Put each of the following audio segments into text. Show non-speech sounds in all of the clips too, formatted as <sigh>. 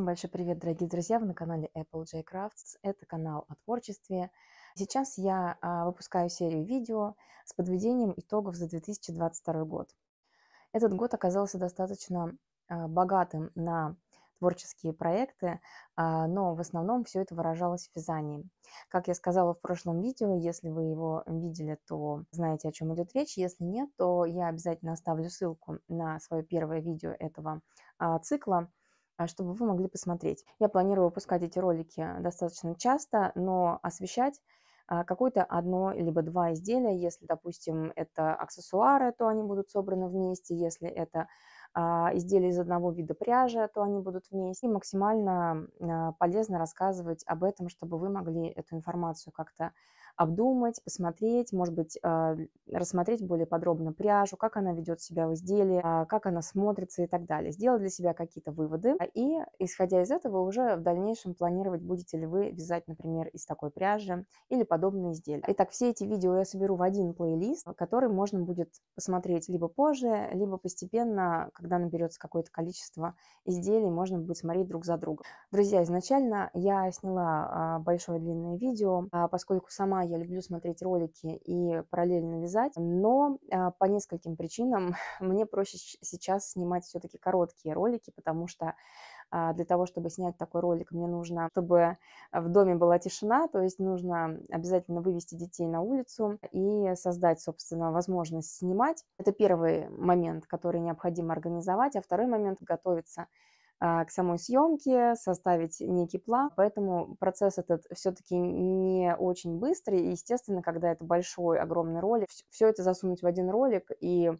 Всем большой привет, дорогие друзья! Вы на канале Apple J Crafts. Это канал о творчестве. Сейчас я а, выпускаю серию видео с подведением итогов за 2022 год. Этот год оказался достаточно а, богатым на творческие проекты, а, но в основном все это выражалось в вязании. Как я сказала в прошлом видео, если вы его видели, то знаете, о чем идет речь. Если нет, то я обязательно оставлю ссылку на свое первое видео этого цикла. А, чтобы вы могли посмотреть. Я планирую выпускать эти ролики достаточно часто, но освещать а, какое-то одно либо два изделия. Если, допустим, это аксессуары, то они будут собраны вместе. Если это а, изделия из одного вида пряжи, то они будут вместе. И максимально полезно рассказывать об этом, чтобы вы могли эту информацию как-то обдумать, посмотреть, может быть, а, рассмотреть более подробно пряжу, как она ведет себя в изделии, а, как она смотрится и так далее. Сделать для себя какие-то выводы а, и, исходя из этого, уже в дальнейшем планировать, будете ли вы вязать, например, из такой пряжи или подобные изделия. Итак, все эти видео я соберу в один плейлист, который можно будет посмотреть либо позже, либо постепенно, когда наберется какое-то количество изделий, можно будет смотреть друг за другом. Друзья, изначально я сняла большое длинное видео, поскольку сама я люблю смотреть ролики и параллельно вязать, но а, по нескольким причинам <laughs> мне проще сейчас снимать все-таки короткие ролики, потому что а, для того, чтобы снять такой ролик, мне нужно, чтобы в доме была тишина, то есть нужно обязательно вывести детей на улицу и создать, собственно, возможность снимать. Это первый момент, который необходимо организовать, а второй момент – готовиться а, к самой съемке, составить некий план. Поэтому процесс этот все-таки не очень быстрый. И, естественно, когда это большой, огромный ролик, все это засунуть в один ролик и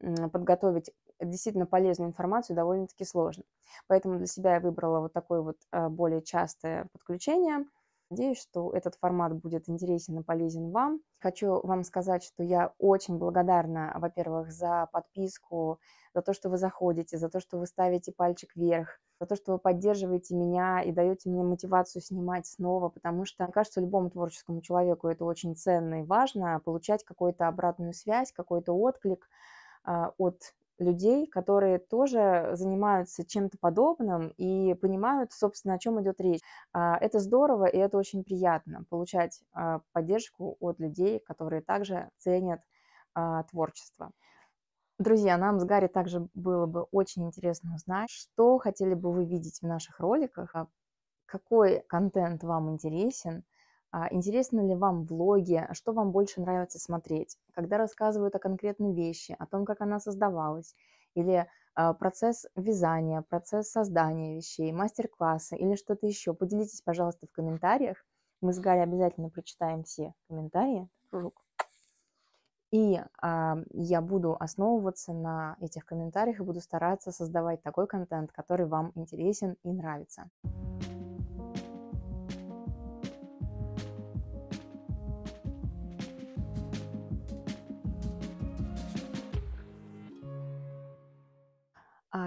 подготовить действительно полезную информацию довольно-таки сложно. Поэтому для себя я выбрала вот такое вот а, более частое подключение – Надеюсь, что этот формат будет интересен и полезен вам. Хочу вам сказать, что я очень благодарна, во-первых, за подписку, за то, что вы заходите, за то, что вы ставите пальчик вверх, за то, что вы поддерживаете меня и даете мне мотивацию снимать снова, потому что, мне кажется, любому творческому человеку это очень ценно и важно, получать какую-то обратную связь, какой-то отклик а, от людей, которые тоже занимаются чем-то подобным и понимают, собственно, о чем идет речь. А, это здорово и это очень приятно, получать а, поддержку от людей, которые также ценят а, творчество. Друзья, нам с Гарри также было бы очень интересно узнать, что хотели бы вы видеть в наших роликах, какой контент вам интересен – а интересно ли вам влоги? Что вам больше нравится смотреть? Когда рассказывают о конкретной вещи, о том, как она создавалась, или а, процесс вязания, процесс создания вещей, мастер-классы или что-то еще. Поделитесь, пожалуйста, в комментариях. Мы с Галей обязательно прочитаем все комментарии. Кружок. И а, я буду основываться на этих комментариях и буду стараться создавать такой контент, который вам интересен и нравится.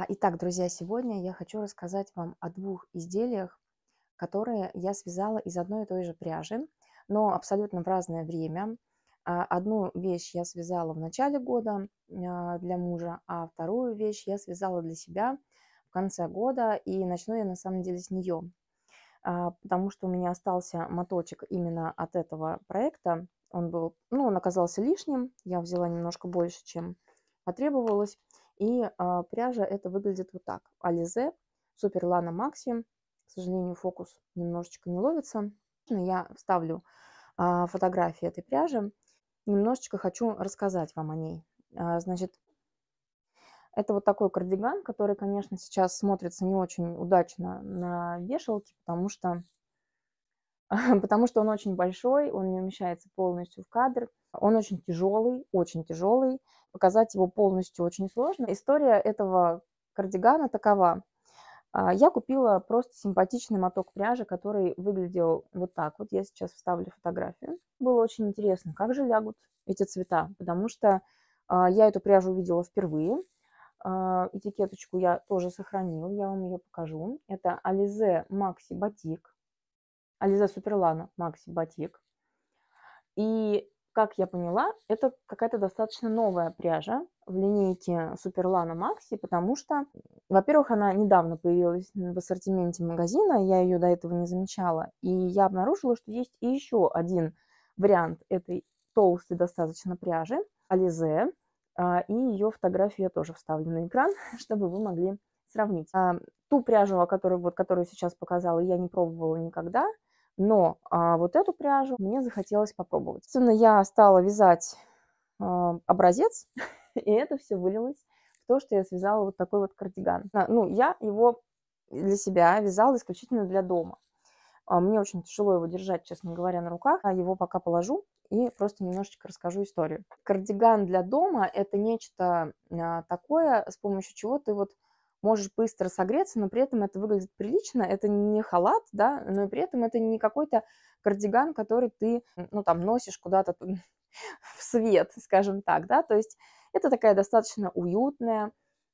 А, итак, друзья, сегодня я хочу рассказать вам о двух изделиях, которые я связала из одной и той же пряжи, но абсолютно в разное время. А, одну вещь я связала в начале года а, для мужа, а вторую вещь я связала для себя в конце года, и начну я на самом деле с нее, потому что у меня остался моточек именно от этого проекта. Он был, ну, он оказался лишним, я взяла немножко больше, чем потребовалось. И а, пряжа это выглядит вот так. Ализе, Супер Лана максим. К сожалению, фокус немножечко не ловится. Я вставлю а, фотографии этой пряжи. Немножечко хочу рассказать вам о ней. А, значит, это вот такой кардиган, который, конечно, сейчас смотрится не очень удачно на вешалке, потому что <laughs> потому что он очень большой, он не умещается полностью в кадр, он очень тяжелый, очень тяжелый, показать его полностью очень сложно. История этого кардигана такова. А, я купила просто симпатичный моток пряжи, который выглядел вот так вот. Я сейчас вставлю фотографию. Было очень интересно, как же лягут эти цвета, потому что а, я эту пряжу увидела впервые. А, этикеточку я тоже сохранила, я вам ее покажу. Это Alize Maxi Batik. Ализа Суперлана, Макси Батик. И, как я поняла, это какая-то достаточно новая пряжа в линейке Суперлана Макси, потому что, во-первых, она недавно появилась в ассортименте магазина, я ее до этого не замечала, и я обнаружила, что есть еще один вариант этой толстой достаточно пряжи, Ализе, а, и ее фотографию я тоже вставлю на экран, <laughs> чтобы вы могли сравнить. А, ту пряжу, которую вот, которую сейчас показала, я не пробовала никогда, но а вот эту пряжу мне захотелось попробовать. Собственно, я стала вязать э, образец, <laughs> и это все вылилось в то, что я связала вот такой вот кардиган. А, ну, я его для себя вязала исключительно для дома. А, мне очень тяжело его держать, честно говоря, на руках. Я его пока положу и просто немножечко расскажу историю. Кардиган для дома – это нечто такое, с помощью чего ты вот можешь быстро согреться, но при этом это выглядит прилично, это не халат, да, но и при этом это не какой-то кардиган, который ты, ну, там, носишь куда-то <laughs> в свет, скажем так, да, то есть это такая достаточно уютная,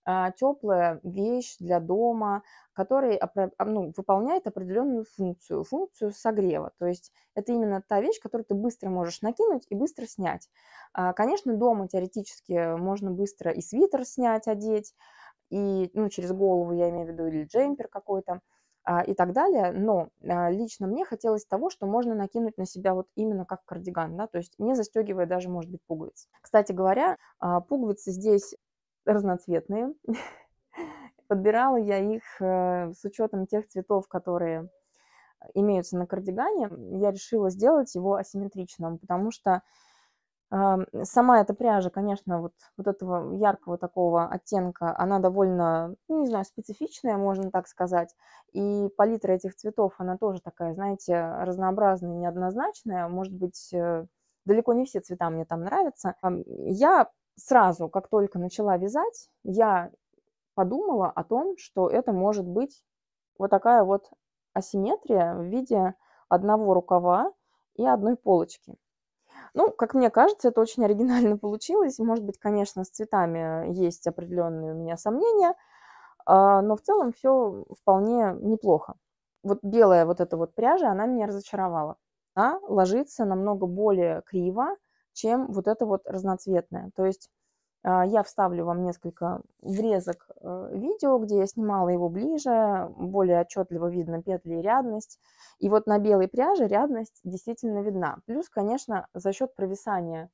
а, теплая вещь для дома, которая а, ну, выполняет определенную функцию, функцию согрева. То есть это именно та вещь, которую ты быстро можешь накинуть и быстро снять. А, конечно, дома теоретически можно быстро и свитер снять, одеть, и, ну, через голову я имею в виду или джемпер какой-то а, и так далее, но а, лично мне хотелось того, что можно накинуть на себя вот именно как кардиган, да, то есть не застегивая даже, может быть, пуговицы. Кстати говоря, а, пуговицы здесь разноцветные, <laughs> подбирала я их э, с учетом тех цветов, которые имеются на кардигане, я решила сделать его асимметричным, потому что Сама эта пряжа, конечно, вот, вот этого яркого такого оттенка, она довольно, ну, не знаю, специфичная, можно так сказать. И палитра этих цветов, она тоже такая, знаете, разнообразная, неоднозначная. Может быть, э, далеко не все цвета мне там нравятся. Я сразу, как только начала вязать, я подумала о том, что это может быть вот такая вот асимметрия в виде одного рукава и одной полочки. Ну, как мне кажется, это очень оригинально <laughs> получилось. Может быть, конечно, с цветами э, есть определенные у меня сомнения, а, но в целом все вполне неплохо. Вот белая вот эта вот пряжа, она меня разочаровала. Она ложится намного более криво, чем вот эта вот разноцветная. То есть а, я вставлю вам несколько врезок э, видео, где я снимала его ближе, более отчетливо видно петли и рядность. И вот на белой пряже рядность действительно видна. Плюс, конечно, за счет провисания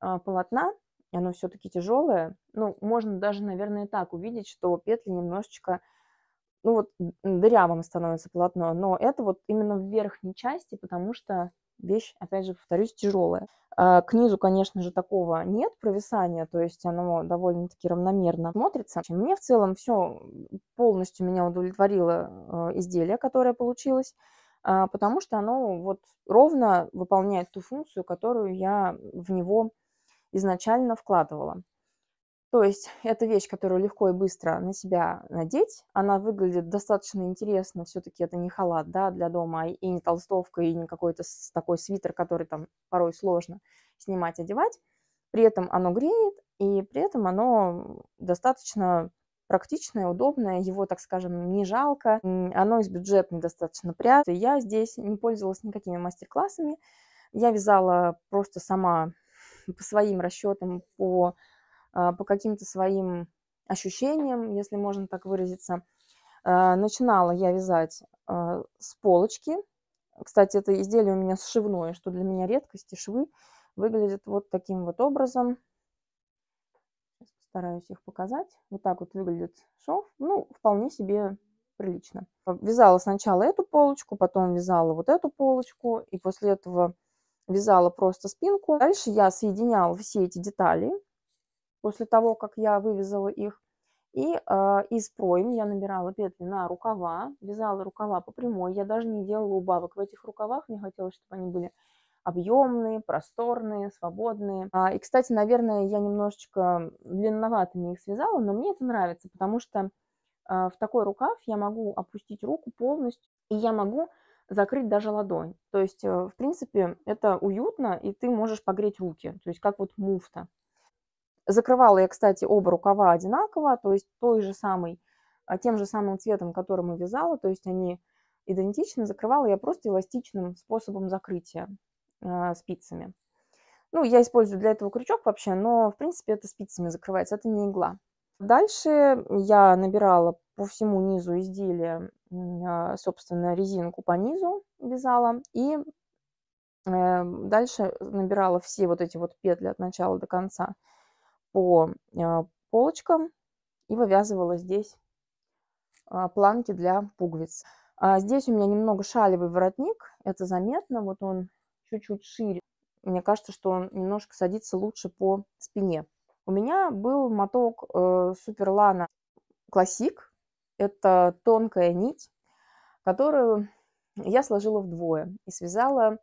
а, полотна, оно все-таки тяжелое, ну, можно даже, наверное, так увидеть, что петли немножечко, ну вот дырявым становится полотно, но это вот именно в верхней части, потому что вещь, опять же, повторюсь, тяжелая. А, к низу, конечно же, такого нет провисания, то есть оно довольно-таки равномерно смотрится. Мне в целом все полностью меня удовлетворило а, изделие, которое получилось, а, потому что оно вот ровно выполняет ту функцию, которую я в него изначально вкладывала. То есть это вещь, которую легко и быстро на себя надеть. Она выглядит достаточно интересно. Все-таки это не халат да, для дома, а и не толстовка, и не какой-то такой свитер, который там порой сложно снимать, одевать. При этом оно греет, и при этом оно достаточно практичное, удобное, его, так скажем, не жалко, оно из бюджетной достаточно прят. Я здесь не пользовалась никакими мастер-классами, я вязала просто сама по своим расчетам, по а, по каким-то своим ощущениям, если можно так выразиться. А, начинала я вязать а, с полочки. Кстати, это изделие у меня сшивное, что для меня редкость, и швы выглядят вот таким вот образом. Сейчас постараюсь их показать. Вот так вот выглядит шов. Ну, вполне себе прилично. Вязала сначала эту полочку, потом вязала вот эту полочку, и после этого вязала просто спинку. Дальше я соединяла все эти детали после того, как я вывязала их. И э, из пройм я набирала петли на рукава, вязала рукава по прямой. Я даже не делала убавок в этих рукавах, мне хотелось, чтобы они были объемные, просторные, свободные. А, и, кстати, наверное, я немножечко длинноватыми их связала, но мне это нравится, потому что а, в такой рукав я могу опустить руку полностью, и я могу закрыть даже ладонь. То есть, э, в принципе, это уютно, и ты можешь погреть руки, то есть как вот муфта. Закрывала я, кстати, оба рукава одинаково, то есть той же самой, а, тем же самым цветом, которым и вязала, то есть они идентичны, закрывала я просто эластичным способом закрытия э, спицами. Ну, я использую для этого крючок вообще, но, в принципе, это спицами закрывается, это не игла. Дальше я набирала по всему низу изделия, а, собственно, резинку по низу вязала и эм, дальше набирала все вот эти вот петли от начала до конца по а, полочкам и вывязывала здесь а, планки для пуговиц. А здесь у меня немного шалевый воротник, это заметно, вот он чуть-чуть шире. Мне кажется, что он немножко садится лучше по спине. У меня был моток э, Суперлана Классик. Это тонкая нить, которую я сложила вдвое и связала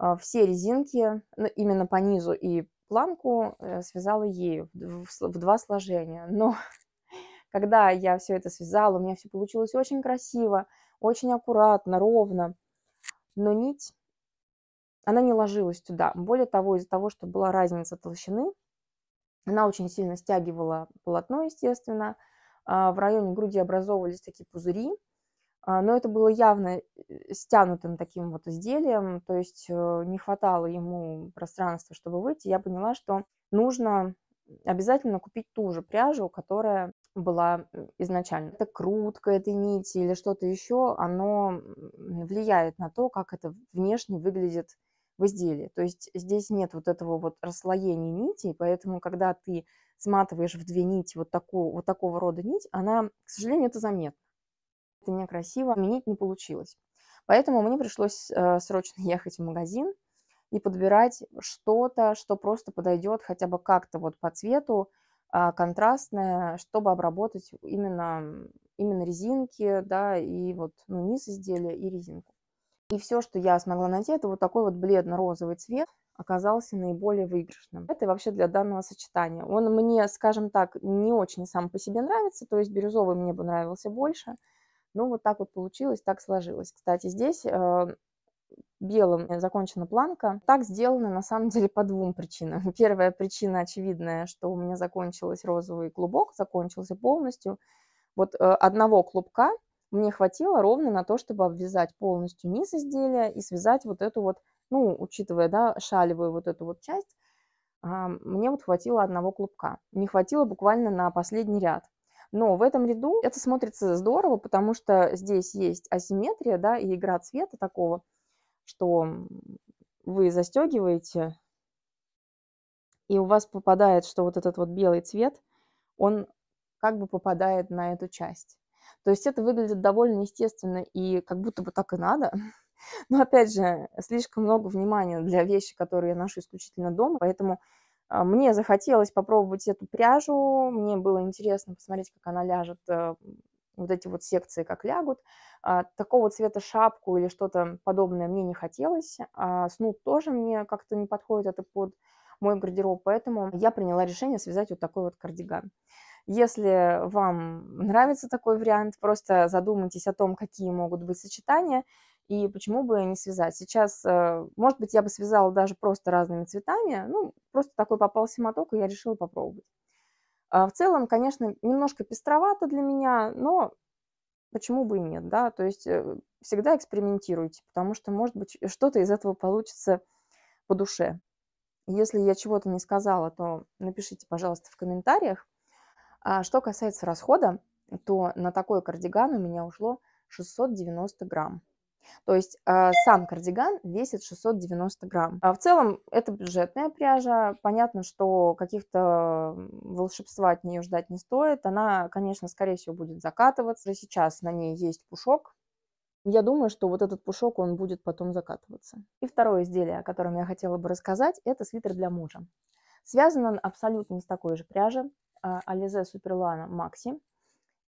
э, все резинки ну, именно по низу и планку э, связала ею в два сложения. <laughs> Но когда я все это связала, у меня все получилось очень красиво, очень аккуратно, ровно. Но нить, она не ложилась туда. Более того, из-за того, что была разница толщины, она очень сильно стягивала полотно, естественно. А, в районе груди образовывались такие пузыри, а, но это было явно э, стянутым таким вот изделием, то есть э, не хватало ему пространства, чтобы выйти. Я поняла, что нужно обязательно купить ту же пряжу, которая была э, изначально. Это крутка этой нити или что-то еще, оно влияет на то, как это внешне выглядит в изделии. То есть здесь нет вот этого вот расслоения нитей, поэтому когда ты сматываешь в две нити вот, такую, вот такого рода нить, она, к сожалению, это заметно это некрасиво, менять не получилось. Поэтому мне пришлось э, срочно <laughs> ехать в магазин и подбирать что-то, что просто подойдет хотя бы как-то вот по цвету, а, контрастное, чтобы обработать именно, именно резинки, да, и вот ну, низ изделия, и резинку. И все, что я смогла найти, это вот такой вот бледно-розовый цвет оказался наиболее выигрышным. Это вообще для данного сочетания. Он мне, скажем так, не очень сам по себе нравится, то есть бирюзовый мне бы нравился больше – ну, вот так вот получилось, так сложилось. Кстати, здесь э, белым э, закончена планка. Так сделано на самом деле по двум причинам. <laughs> Первая причина очевидная, что у меня закончилась розовый клубок, закончился полностью. Вот э, одного клубка мне хватило ровно на то, чтобы обвязать полностью низ изделия и связать вот эту вот, ну, учитывая, да, шалевую вот эту вот часть, а, мне вот хватило одного клубка. Не хватило буквально на последний ряд. Но в этом ряду это смотрится здорово, потому что здесь есть асимметрия, да, и игра цвета такого, что вы застегиваете, и у вас попадает, что вот этот вот белый цвет, он как бы попадает на эту часть. То есть это выглядит довольно естественно и как будто бы так и надо. <laughs> Но опять же, слишком много внимания для вещи, которые я ношу исключительно дома, поэтому а, мне захотелось попробовать эту пряжу, мне было интересно посмотреть, как она ляжет, э, вот эти вот секции как лягут. А, такого цвета шапку или что-то подобное мне не хотелось. А снуд тоже мне как-то не подходит, это под мой гардероб, поэтому я приняла решение связать вот такой вот кардиган. Если вам нравится такой вариант, просто задумайтесь о том, какие могут быть сочетания, и почему бы не связать? Сейчас, э, может быть, я бы связала даже просто разными цветами. Ну, просто такой попался моток, и я решила попробовать. А, в целом, конечно, немножко пестровато для меня, но почему бы и нет, да? То есть э, всегда экспериментируйте, потому что, может быть, что-то из этого получится по душе. Если я чего-то не сказала, то напишите, пожалуйста, в комментариях. А что касается расхода, то на такой кардиган у меня ушло 690 грамм. То есть а, сам кардиган весит 690 грамм. А в целом это бюджетная пряжа. Понятно, что каких-то волшебства от нее ждать не стоит. Она, конечно, скорее всего, будет закатываться. Сейчас на ней есть пушок, я думаю, что вот этот пушок, он будет потом закатываться. И второе изделие, о котором я хотела бы рассказать, это свитер для мужа. Связан он абсолютно не с такой же пряжи, Ализе Суперлана Макси.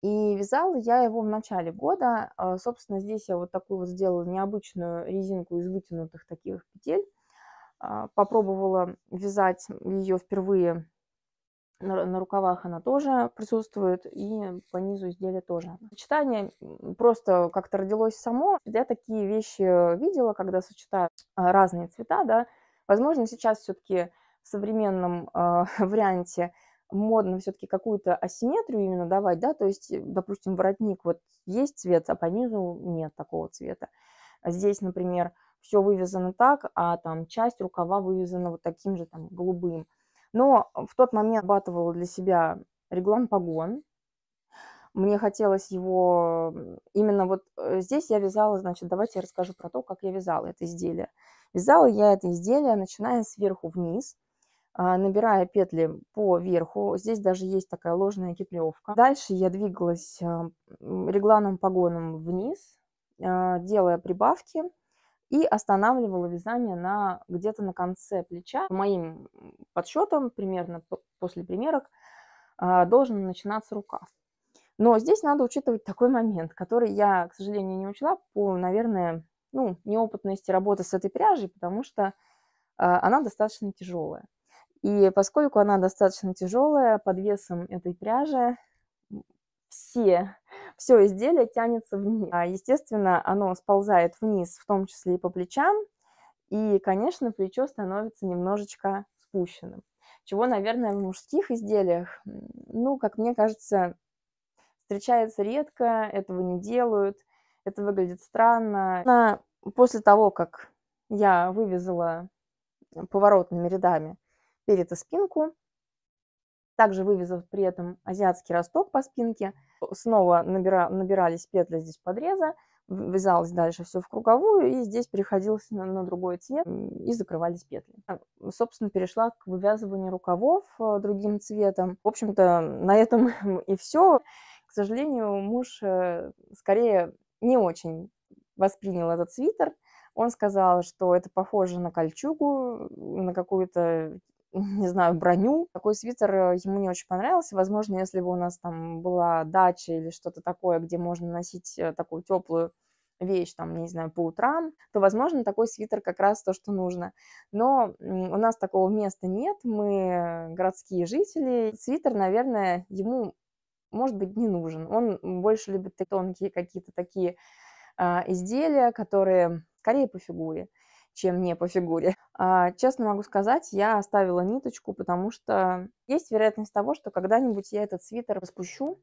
И вязала я его в начале года. А, собственно, здесь я вот такую вот сделала необычную резинку из вытянутых таких петель. А, попробовала вязать ее впервые на рукавах она тоже присутствует, и по низу изделия тоже. Сочетание просто как-то родилось само. Я такие вещи э, видела, когда сочетаю а, разные цвета, да. Возможно, сейчас все-таки в современном э, <laughs> варианте модно все-таки какую-то асимметрию именно давать, да, то есть, э, допустим, воротник вот есть цвет, а по низу нет такого цвета. А здесь, например, все вывязано так, а там часть рукава вывязана вот таким же там голубым. Но в тот момент обрабатывала для себя реглан погон. Мне хотелось его... Именно вот э, здесь я вязала, значит, давайте я расскажу про то, как я вязала это изделие. Вязала я это изделие, начиная сверху вниз – а, набирая петли по верху. Здесь даже есть такая ложная киплевка. Дальше я двигалась а, регланом погоном вниз, а, делая прибавки и останавливала вязание на где-то на конце плеча. По моим подсчетам, примерно после примерок, должен начинаться рукав. Но здесь надо учитывать такой момент, который я, к сожалению, не учла по, наверное, ну, неопытности работы с этой пряжей, потому что она достаточно тяжелая. И поскольку она достаточно тяжелая, под весом этой пряжи все, <laughs> все изделие тянется вниз. а Естественно, оно сползает вниз, в том числе и по плечам, и, конечно, плечо становится немножечко спущенным, чего, наверное, в мужских изделиях, ну, как мне кажется, встречается редко, этого не делают, это выглядит странно. Но после того, как я вывязала поворотными рядами перед спинку, также вывязав при этом азиатский росток по спинке. Снова набира, набирались петли здесь подреза, вязалось дальше все в круговую, и здесь переходилось на, на другой цвет, и закрывались петли. А, собственно, перешла к вывязыванию рукавов э, другим цветом. В общем-то, на этом <laughs> и все. К сожалению, муж э, скорее не очень воспринял этот свитер. Он сказал, что это похоже на кольчугу, на какую-то не знаю, броню. Такой свитер э, ему не очень понравился. Возможно, если бы у нас там была дача или что-то такое, где можно носить э, такую теплую вещь, там, не знаю, по утрам, то, возможно, такой свитер как раз то, что нужно. Но у нас такого места нет, мы городские жители. Свитер, наверное, ему, может быть, не нужен. Он больше любит тонкие какие-то такие э, изделия, которые скорее по фигуре чем не по фигуре. А, честно могу сказать, я оставила ниточку, потому что есть вероятность того, что когда-нибудь я этот свитер распущу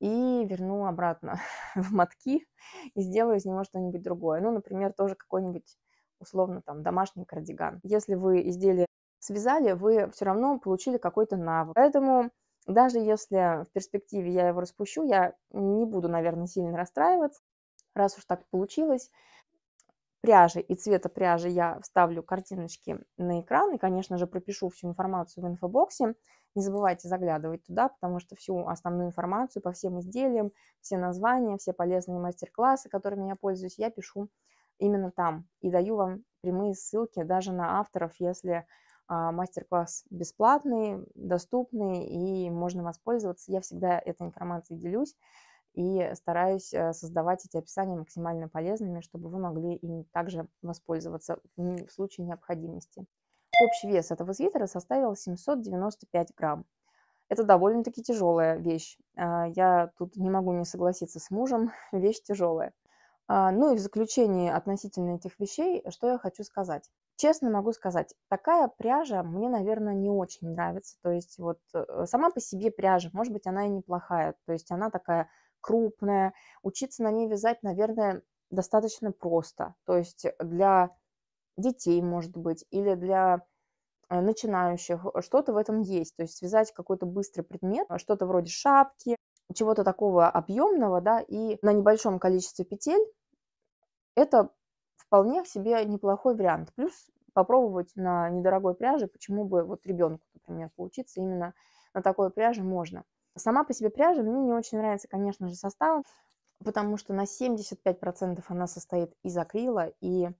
и верну обратно <laughs> в мотки и сделаю из него что-нибудь другое. Ну, например, тоже какой-нибудь условно там домашний кардиган. Если вы изделие связали, вы все равно получили какой-то навык. Поэтому даже если в перспективе я его распущу, я не буду, наверное, сильно расстраиваться, раз уж так получилось пряжи и цвета пряжи я вставлю картиночки на экран и, конечно же, пропишу всю информацию в инфобоксе. Не забывайте заглядывать туда, потому что всю основную информацию по всем изделиям, все названия, все полезные мастер-классы, которыми я пользуюсь, я пишу именно там и даю вам прямые ссылки даже на авторов, если а, мастер-класс бесплатный, доступный и можно воспользоваться. Я всегда этой информацией делюсь и стараюсь э, создавать эти описания максимально полезными, чтобы вы могли им также воспользоваться в случае необходимости. Общий вес этого свитера составил 795 грамм. Это довольно-таки тяжелая вещь. А, я тут не могу не согласиться с мужем, <laughs> вещь тяжелая. А, ну и в заключении относительно этих вещей, что я хочу сказать. Честно могу сказать, такая пряжа мне, наверное, не очень нравится. То есть вот э, сама по себе пряжа, может быть, она и неплохая. То есть она такая крупная. Учиться на ней вязать, наверное, достаточно просто. То есть для детей, может быть, или для э, начинающих. Что-то в этом есть. То есть связать какой-то быстрый предмет, э, что-то вроде шапки, чего-то такого объемного, да, и на небольшом количестве петель это вполне себе неплохой вариант. Плюс попробовать на недорогой пряже, почему бы вот ребенку, например, поучиться именно на такой пряже можно. Сама по себе пряжа мне не очень нравится, конечно же, составом, потому что на 75% она состоит из акрила, и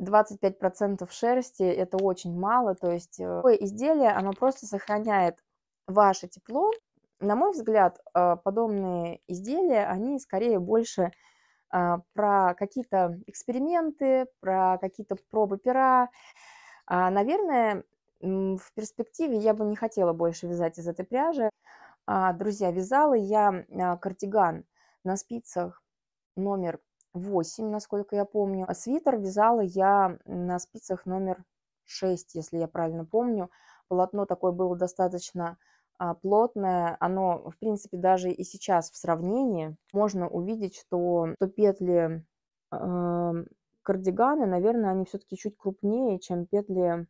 25% шерсти – это очень мало. То есть э, такое изделие, оно просто сохраняет ваше тепло. На мой взгляд, э, подобные изделия, они скорее больше э, про какие-то эксперименты, про какие-то пробы пера. А, наверное, в перспективе я бы не хотела больше вязать из этой пряжи. А, друзья, вязала я а, кардиган на спицах номер 8, насколько я помню. Свитер вязала я на спицах номер 6, если я правильно помню. Полотно такое было достаточно а, плотное, оно, в принципе, даже и сейчас в сравнении можно увидеть, что, что петли э, кардигана, наверное, они все-таки чуть крупнее, чем петли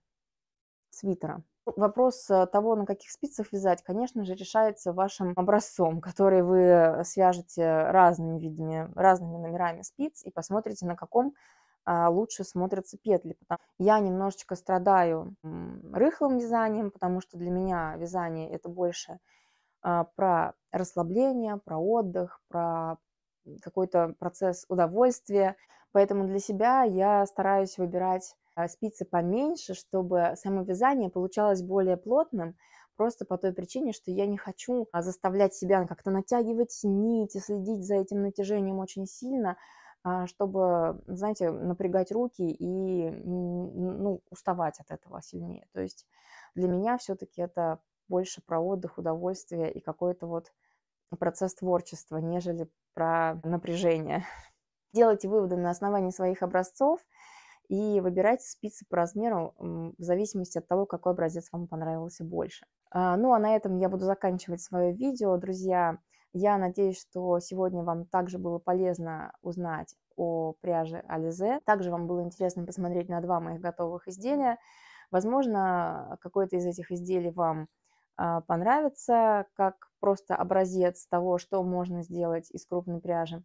свитера. Вопрос э, того, на каких спицах вязать, конечно же, решается вашим образцом, который вы свяжете разными видами, разными номерами спиц и посмотрите, на каком а, лучше смотрятся петли. Я немножечко страдаю рыхлым вязанием, потому что для меня вязание это больше а, про расслабление, про отдых, про какой-то процесс удовольствия. Поэтому для себя я стараюсь выбирать Э, спицы поменьше, чтобы само вязание получалось более плотным, просто по той причине, что я не хочу а, заставлять себя как-то натягивать нити, следить за этим натяжением очень сильно, а, чтобы, знаете, напрягать руки и ну, уставать от этого сильнее. То есть для меня все-таки это больше про отдых, удовольствие и какой-то вот процесс творчества, нежели про напряжение. <laughs> Делайте выводы на основании своих образцов – и выбирайте спицы по размеру в зависимости от того, какой образец вам понравился больше. А, ну а на этом я буду заканчивать свое видео, друзья. Я надеюсь, что сегодня вам также было полезно узнать о пряже Ализе. Также вам было интересно посмотреть на два моих готовых изделия. Возможно, какое-то из этих изделий вам а, понравится, как просто образец того, что можно сделать из крупной пряжи.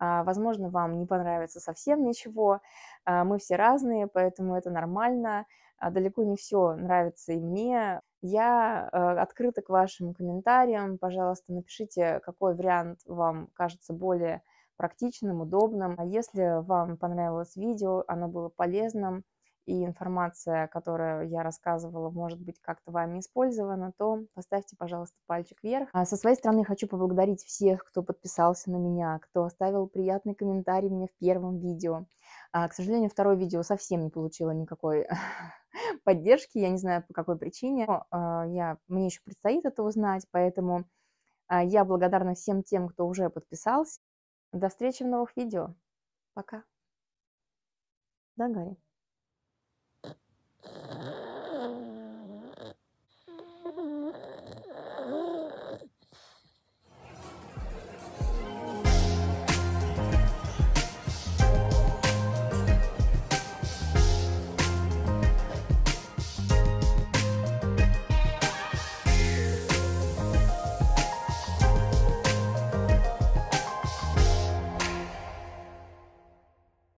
А, возможно, вам не понравится совсем ничего. А, мы все разные, поэтому это нормально. А, далеко не все нравится и мне. Я э, открыта к вашим комментариям. Пожалуйста, напишите, какой вариант вам кажется более практичным, удобным. А Если вам понравилось видео, оно было полезным, и информация, которую я рассказывала, может быть как-то вами использована, то поставьте, пожалуйста, пальчик вверх. А со своей стороны хочу поблагодарить всех, кто подписался на меня, кто оставил приятный комментарий мне в первом видео. А, к сожалению, второе видео совсем не получило никакой <laughs> поддержки, я не знаю по какой причине. Но, а, я, мне еще предстоит это узнать, поэтому а, я благодарна всем тем, кто уже подписался. До встречи в новых видео. Пока. Да, Гарри? Uh-huh. <laughs>